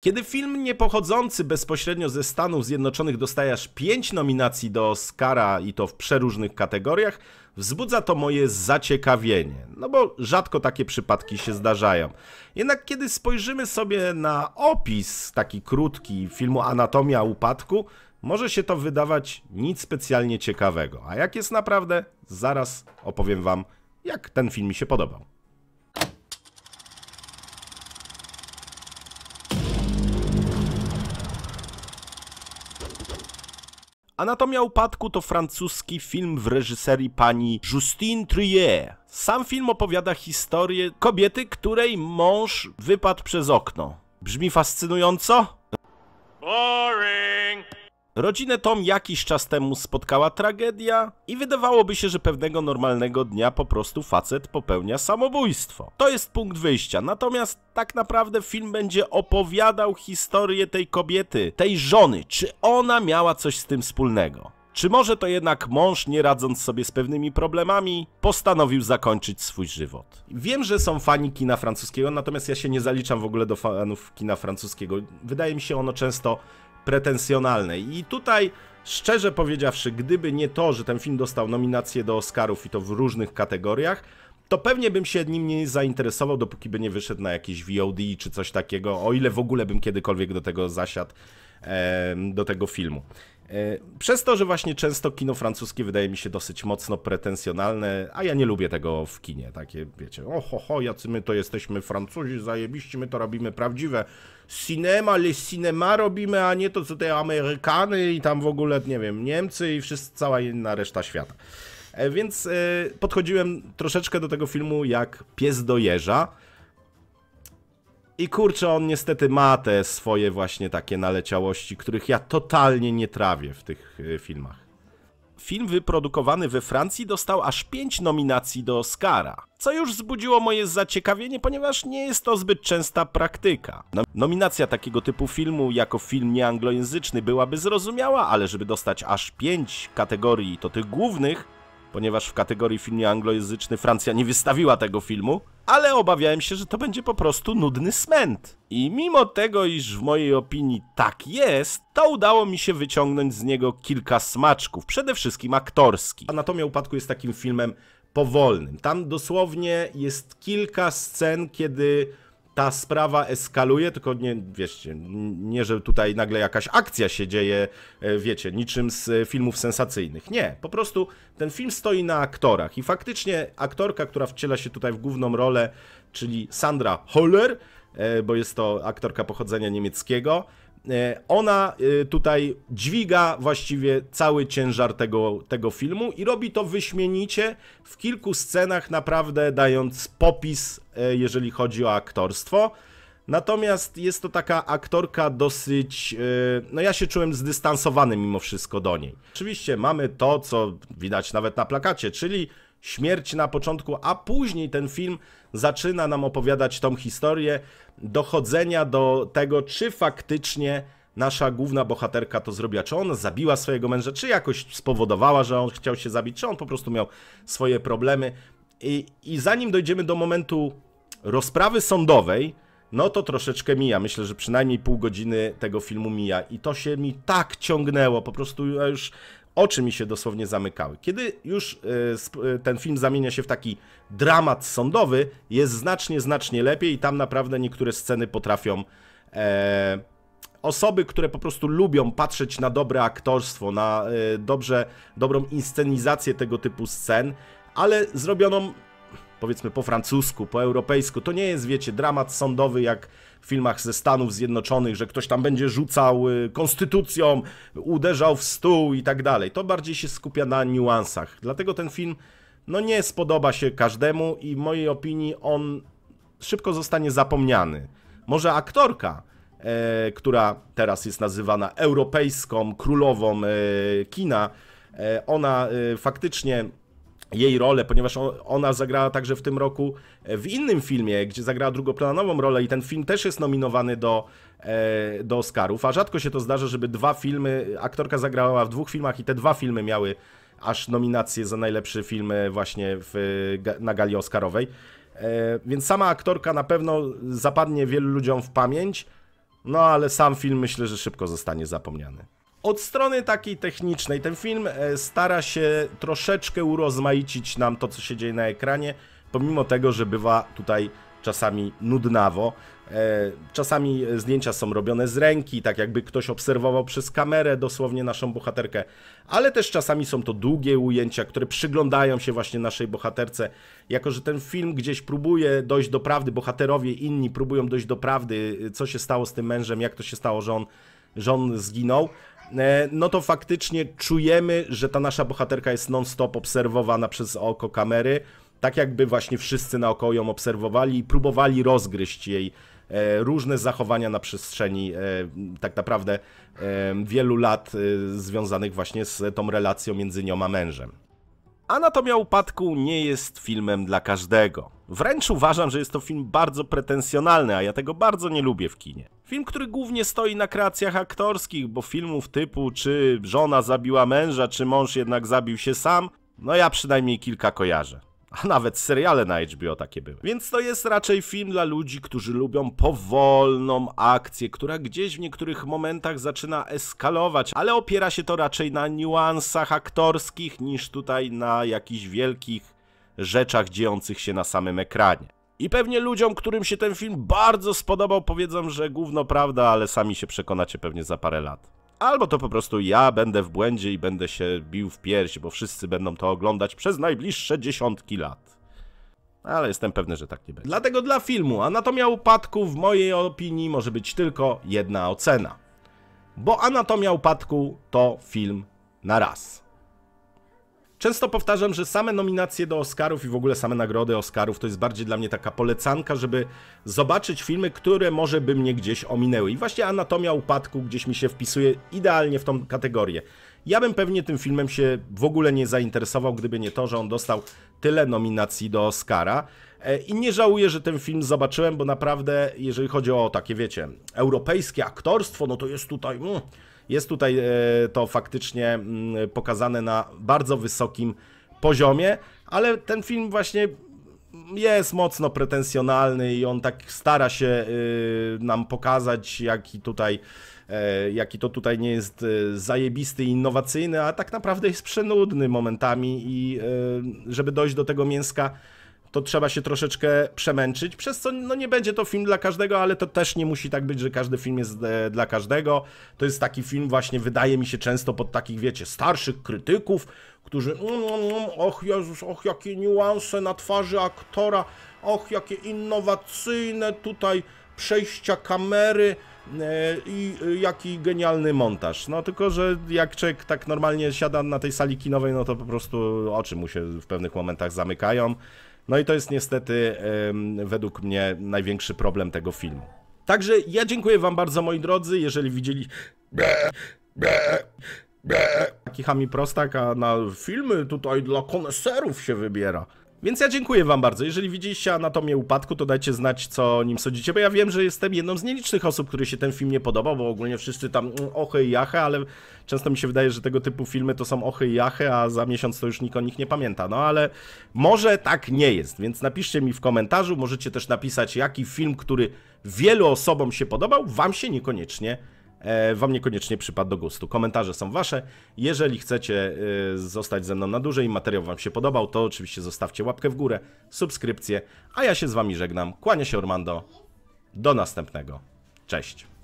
Kiedy film niepochodzący bezpośrednio ze Stanów Zjednoczonych dostaje aż 5 nominacji do Oscara i to w przeróżnych kategoriach, wzbudza to moje zaciekawienie, no bo rzadko takie przypadki się zdarzają. Jednak kiedy spojrzymy sobie na opis taki krótki filmu Anatomia Upadku, może się to wydawać nic specjalnie ciekawego, a jak jest naprawdę, zaraz opowiem Wam, jak ten film mi się podobał. Anatomia upadku to francuski film w reżyserii pani Justine Trier. Sam film opowiada historię kobiety, której mąż wypadł przez okno. Brzmi fascynująco? Boring! Rodzinę Tom jakiś czas temu spotkała tragedia i wydawałoby się, że pewnego normalnego dnia po prostu facet popełnia samobójstwo. To jest punkt wyjścia, natomiast tak naprawdę film będzie opowiadał historię tej kobiety, tej żony, czy ona miała coś z tym wspólnego. Czy może to jednak mąż, nie radząc sobie z pewnymi problemami, postanowił zakończyć swój żywot? Wiem, że są fani kina francuskiego, natomiast ja się nie zaliczam w ogóle do fanów kina francuskiego. Wydaje mi się ono często pretensjonalnej. I tutaj, szczerze powiedziawszy, gdyby nie to, że ten film dostał nominacje do Oscarów i to w różnych kategoriach, to pewnie bym się nim nie zainteresował, dopóki by nie wyszedł na jakieś VOD czy coś takiego, o ile w ogóle bym kiedykolwiek do tego zasiadł, do tego filmu. E, przez to, że właśnie często kino francuskie wydaje mi się dosyć mocno pretensjonalne, a ja nie lubię tego w kinie. Takie, wiecie, oho, ho, jacy my to jesteśmy Francuzi, zajebiści, my to robimy prawdziwe. Cinema, le cinema robimy, a nie to co te Amerykany i tam w ogóle, nie wiem, Niemcy i wszyscy, cała inna reszta świata. E, więc e, podchodziłem troszeczkę do tego filmu jak pies do jeża. I kurczę, on niestety ma te swoje właśnie takie naleciałości, których ja totalnie nie trawię w tych e, filmach. Film wyprodukowany we Francji dostał aż 5 nominacji do Oscara, co już wzbudziło moje zaciekawienie, ponieważ nie jest to zbyt częsta praktyka. No, nominacja takiego typu filmu jako film nieanglojęzyczny byłaby zrozumiała, ale żeby dostać aż 5 kategorii, to tych głównych, ponieważ w kategorii filmie anglojęzyczny Francja nie wystawiła tego filmu, ale obawiałem się, że to będzie po prostu nudny smęt. I mimo tego, iż w mojej opinii tak jest, to udało mi się wyciągnąć z niego kilka smaczków, przede wszystkim aktorski. Anatomia Upadku jest takim filmem powolnym. Tam dosłownie jest kilka scen, kiedy ta sprawa eskaluje, tylko nie, wieszcie, nie, że tutaj nagle jakaś akcja się dzieje, e, wiecie, niczym z filmów sensacyjnych. Nie, po prostu ten film stoi na aktorach i faktycznie aktorka, która wciela się tutaj w główną rolę, czyli Sandra Holler, e, bo jest to aktorka pochodzenia niemieckiego, E, ona e, tutaj dźwiga właściwie cały ciężar tego, tego filmu i robi to wyśmienicie w kilku scenach, naprawdę dając popis, e, jeżeli chodzi o aktorstwo. Natomiast jest to taka aktorka dosyć. No ja się czułem zdystansowany mimo wszystko do niej. Oczywiście mamy to, co widać nawet na plakacie, czyli śmierć na początku, a później ten film zaczyna nam opowiadać tą historię dochodzenia do tego, czy faktycznie nasza główna bohaterka to zrobiła, czy ona zabiła swojego męża, czy jakoś spowodowała, że on chciał się zabić, czy on po prostu miał swoje problemy. I, i zanim dojdziemy do momentu rozprawy sądowej, no to troszeczkę mija. Myślę, że przynajmniej pół godziny tego filmu mija. I to się mi tak ciągnęło. Po prostu ja już oczy mi się dosłownie zamykały. Kiedy już e, e, ten film zamienia się w taki dramat sądowy, jest znacznie, znacznie lepiej i tam naprawdę niektóre sceny potrafią e, osoby, które po prostu lubią patrzeć na dobre aktorstwo, na e, dobrze, dobrą inscenizację tego typu scen, ale zrobioną powiedzmy po francusku, po europejsku. To nie jest, wiecie, dramat sądowy jak w filmach ze Stanów Zjednoczonych, że ktoś tam będzie rzucał y, konstytucją, uderzał w stół i tak dalej. To bardziej się skupia na niuansach. Dlatego ten film no nie spodoba się każdemu i w mojej opinii on szybko zostanie zapomniany. Może aktorka, e, która teraz jest nazywana europejską królową e, kina, e, ona e, faktycznie jej rolę, ponieważ ona zagrała także w tym roku e, w innym filmie, gdzie zagrała drugoplanową rolę i ten film też jest nominowany do, e, do Oscarów, a rzadko się to zdarza, żeby dwa filmy, aktorka zagrała w dwóch filmach i te dwa filmy miały aż nominację za najlepszy film e, właśnie w, na gali Oscarowej. więc sama aktorka na pewno zapadnie wielu ludziom w pamięć, no ale sam film myślę, że szybko zostanie zapomniany. Od strony takiej technicznej ten film e, stara się troszeczkę urozmaicić nam to, co się dzieje na ekranie, pomimo tego, że bywa tutaj czasami nudnawo. E, czasami e, zdjęcia są robione z ręki, tak jakby ktoś obserwował przez kamerę dosłownie naszą bohaterkę, ale też czasami są to długie ujęcia, które przyglądają się właśnie naszej bohaterce. Jako, że ten film gdzieś próbuje dojść do prawdy, bohaterowie inni próbują dojść do prawdy, co się stało z tym mężem, jak to się stało, że on, że on zginął, E, no to faktycznie czujemy, że ta nasza bohaterka jest non-stop obserwowana przez oko kamery, tak jakby właśnie wszyscy naokoło ją obserwowali i próbowali rozgryźć jej e, różne zachowania na przestrzeni e, tak naprawdę wielu lat związanych właśnie z tą relacją między nią a mężem. Anatomia Upadku nie jest filmem dla każdego. Wręcz uważam, że jest to film bardzo pretensjonalny, a ja tego bardzo nie lubię w kinie. Film, który głównie stoi na kreacjach aktorskich, bo filmów typu czy żona zabiła męża, czy mąż jednak zabił się sam, no ja przynajmniej kilka kojarzę. A nawet seriale na HBO takie były. Więc to jest raczej film dla ludzi, którzy lubią powolną akcję, która gdzieś w niektórych momentach zaczyna eskalować, ale opiera się to raczej na niuansach aktorskich niż tutaj na jakichś wielkich rzeczach dziejących się na samym ekranie. I pewnie ludziom, którym się ten film bardzo spodobał, powiedzą, że gówno prawda, ale sami się przekonacie pewnie za parę lat. Albo to po prostu ja będę w błędzie i będę się bił w pierś, bo wszyscy będą to oglądać przez najbliższe dziesiątki lat. Ale jestem pewny, że tak nie będzie. Dlatego dla filmu Anatomia Upadku w mojej opinii może być tylko jedna ocena. Bo Anatomia Upadku to film na raz. Często powtarzam, że same nominacje do Oscarów i w ogóle same nagrody Oscarów to jest bardziej dla mnie taka polecanka, żeby zobaczyć filmy, które może by mnie gdzieś ominęły. I właśnie Anatomia Upadku gdzieś mi się wpisuje idealnie w tą kategorię. Ja bym pewnie tym filmem się w ogóle nie zainteresował, gdyby nie to, że on dostał tyle nominacji do Oscara. E, I nie żałuję, że ten film zobaczyłem, bo naprawdę, jeżeli chodzi o takie, wiecie, europejskie aktorstwo, no to jest tutaj. Mm, jest tutaj e, to faktycznie mm, pokazane na bardzo wysokim poziomie, ale ten film właśnie jest mocno pretensjonalny i on tak stara się e, nam pokazać, jaki tutaj e, jaki to tutaj nie jest zajebisty i innowacyjny, a tak naprawdę jest przenudny momentami i żeby dojść do tego mięska to trzeba się troszeczkę przemęczyć, przez co no nie będzie to film dla każdego, ale to też nie musi tak być, że każdy film jest e, dla każdego. To jest taki film właśnie, wydaje mi się często pod takich, wiecie, starszych krytyków, którzy mm, mm, mm, och Jezus, och jakie niuanse na twarzy aktora, och jakie innowacyjne tutaj przejścia kamery, e, i e, jaki genialny montaż. No tylko, że jak człowiek tak normalnie siada na tej sali kinowej, no to po prostu oczy mu się w pewnych momentach zamykają. No i to jest niestety według mnie największy problem tego filmu. Także ja dziękuję wam bardzo moi drodzy, jeżeli widzieli... takich prostak, a na filmy tutaj dla koneserów się wybiera. Więc ja dziękuję wam bardzo. Jeżeli widzieliście anatomię upadku, to dajcie znać, co nim sądzicie, bo ja wiem, że jestem jedną z nielicznych osób, który się ten film nie podobał, bo ogólnie wszyscy tam mm, ochy i jachy, ale często mi się wydaje, że tego typu filmy to są ochy i jachy, a za miesiąc to już nikt o nich nie pamięta. No ale może tak nie jest, więc napiszcie mi w komentarzu, możecie też napisać, jaki film, który wielu osobom się podobał, wam się niekoniecznie podobał E, wam niekoniecznie przypadł do gustu. Komentarze są Wasze. Jeżeli chcecie e, zostać ze mną na dłużej i materiał Wam się podobał, to oczywiście zostawcie łapkę w górę, subskrypcję, a ja się z Wami żegnam. Kłania się Ormando. Do następnego. Cześć.